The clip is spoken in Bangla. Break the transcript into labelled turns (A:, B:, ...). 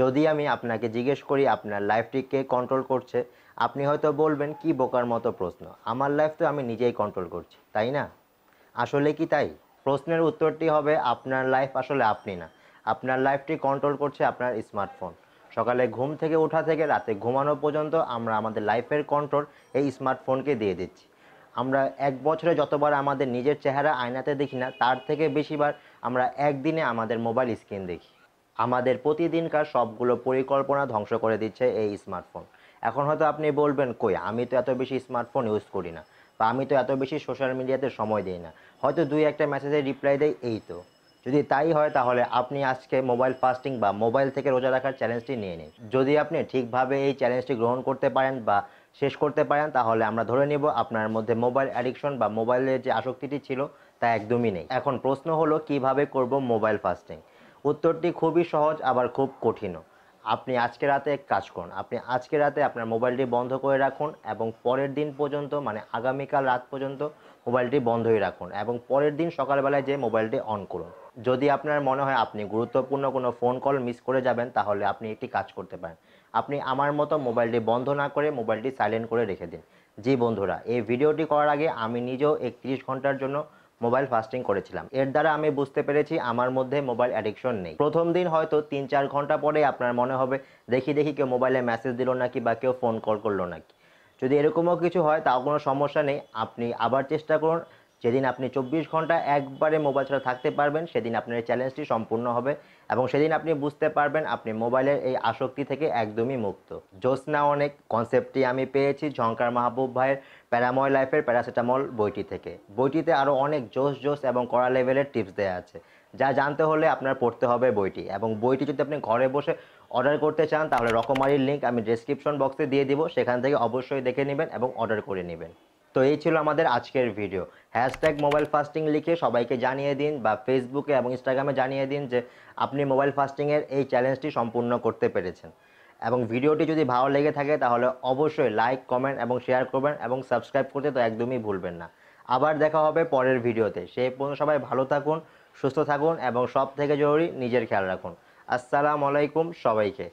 A: যদি আমি আপনাকে জিজ্ঞেস করি আপনার লাইফটি কে কন্ট্রোল করছে আপনি হয়তো বলবেন কি বোকার মতো প্রশ্ন আমার লাইফ তো আমি নিজেই কন্ট্রোল করছি তাই না আসলে কি তাই প্রশ্নের উত্তরটি হবে আপনার লাইফ আসলে আপনি না আপনার লাইফটি কন্ট্রোল করছে আপনার স্মার্টফোন সকালে ঘুম থেকে ওঠা থেকে রাতে ঘুমানো পর্যন্ত আমরা আমাদের লাইফের কন্ট্রোল এই স্মার্টফোনকে দিয়ে দিচ্ছি আমরা এক বছরে যতবার আমাদের নিজের চেহারা আয়নাতে দেখি না তার থেকে বেশিবার আমরা একদিনে আমাদের মোবাইল স্ক্রিন দেখি আমাদের প্রতিদিনকার সবগুলো পরিকল্পনা ধ্বংস করে দিচ্ছে এই স্মার্টফোন এখন হয়তো আপনি বলবেন কই আমি তো এত বেশি স্মার্টফোন ইউজ করি না বা আমি তো এত বেশি সোশ্যাল মিডিয়াতে সময় দিই না হয়তো দুই একটা মেসেজের রিপ্লাই দেয় এই তো যদি তাই হয় তাহলে আপনি আজকে মোবাইল ফাস্টিং বা মোবাইল থেকে রোজা রাখার চ্যালেঞ্জটি নিয়ে নিন যদি আপনি ঠিকভাবে এই চ্যালেঞ্জটি গ্রহণ করতে পারেন বা শেষ করতে পারেন তাহলে আমরা ধরে নেব আপনার মধ্যে মোবাইল অ্যাডিকশন বা মোবাইলের যে আসক্তিটি ছিল তা একদমই নেই এখন প্রশ্ন হলো কিভাবে করব মোবাইল ফাস্টিং উত্তরটি খুবই সহজ আবার খুব কঠিনও আপনি আজকে রাতে এক কাজ করুন আপনি আজকে রাতে আপনার মোবাইলটি বন্ধ করে রাখুন এবং পরের দিন পর্যন্ত মানে আগামীকাল রাত পর্যন্ত মোবাইলটি বন্ধই রাখুন এবং পরের দিন সকালবেলায় যে মোবাইলটি অন করুন যদি আপনার মনে হয় আপনি গুরুত্বপূর্ণ কোনো ফোন কল মিস করে যাবেন তাহলে আপনি একটি কাজ করতে পারেন আপনি আমার মতো মোবাইলটি বন্ধ না করে মোবাইলটি সাইলেন্ট করে রেখে দিন জি বন্ধুরা এই ভিডিওটি করার আগে আমি নিজেও একত্রিশ ঘন্টার জন্য মোবাইল ফাস্টিং করেছিলাম এর দ্বারা আমি বুঝতে পেরেছি আমার মধ্যে মোবাইল অ্যাডিকশন নেই প্রথম দিন হয়তো তিন চার ঘন্টা পরে আপনার মনে হবে দেখি দেখি কেউ মোবাইলে মেসেজ দিল নাকি বা কেউ ফোন কল করলো নাকি যদি এরকমও কিছু হয় তাও কোনো সমস্যা নেই আপনি আবার চেষ্টা করুন যেদিন আপনি চব্বিশ ঘন্টা একবারে মোবাইল ছাড়া থাকতে পারবেন সেদিন আপনার চ্যালেঞ্জটি সম্পূর্ণ হবে এবং সেদিন আপনি বুঝতে পারবেন আপনি মোবাইলের এই আসক্তি থেকে একদমই মুক্ত জ্যোৎস্না অনেক কনসেপ্টটি আমি পেয়েছি ঝঙ্কার মাহবুব ভাইয়ের প্যারাময় লাইফের প্যারাসিটামল বইটি থেকে বইটিতে আরও অনেক জোস জোস এবং কড়া লেভেলের টিপস দেওয়া আছে যা জানতে হলে আপনার পড়তে হবে বইটি এবং বইটি যদি আপনি ঘরে বসে অর্ডার করতে চান তাহলে রকমারির লিঙ্ক আমি ডিসক্রিপশন বক্সে দিয়ে দিব সেখান থেকে অবশ্যই দেখে নেবেন এবং অর্ডার করে নেবেন তো এই ছিল আমাদের আজকের ভিডিও হ্যাশট্যাগ মোবাইল ফাস্টিং লিখে সবাইকে জানিয়ে দিন বা ফেসবুকে এবং ইনস্টাগ্রামে জানিয়ে দিন যে আপনি মোবাইল ফাস্টিংয়ের এই চ্যালেঞ্জটি সম্পূর্ণ করতে পেরেছেন এবং ভিডিওটি যদি ভালো লেগে থাকে তাহলে অবশ্যই লাইক কমেন্ট এবং শেয়ার করবেন এবং সাবস্ক্রাইব করতে তো একদমই ভুলবেন না আবার দেখা হবে পরের ভিডিওতে সেই পর্যন্ত সবাই ভালো থাকুন সুস্থ থাকুন এবং সব থেকে জরুরি নিজের খেয়াল রাখুন আসসালামু আলাইকুম সবাইকে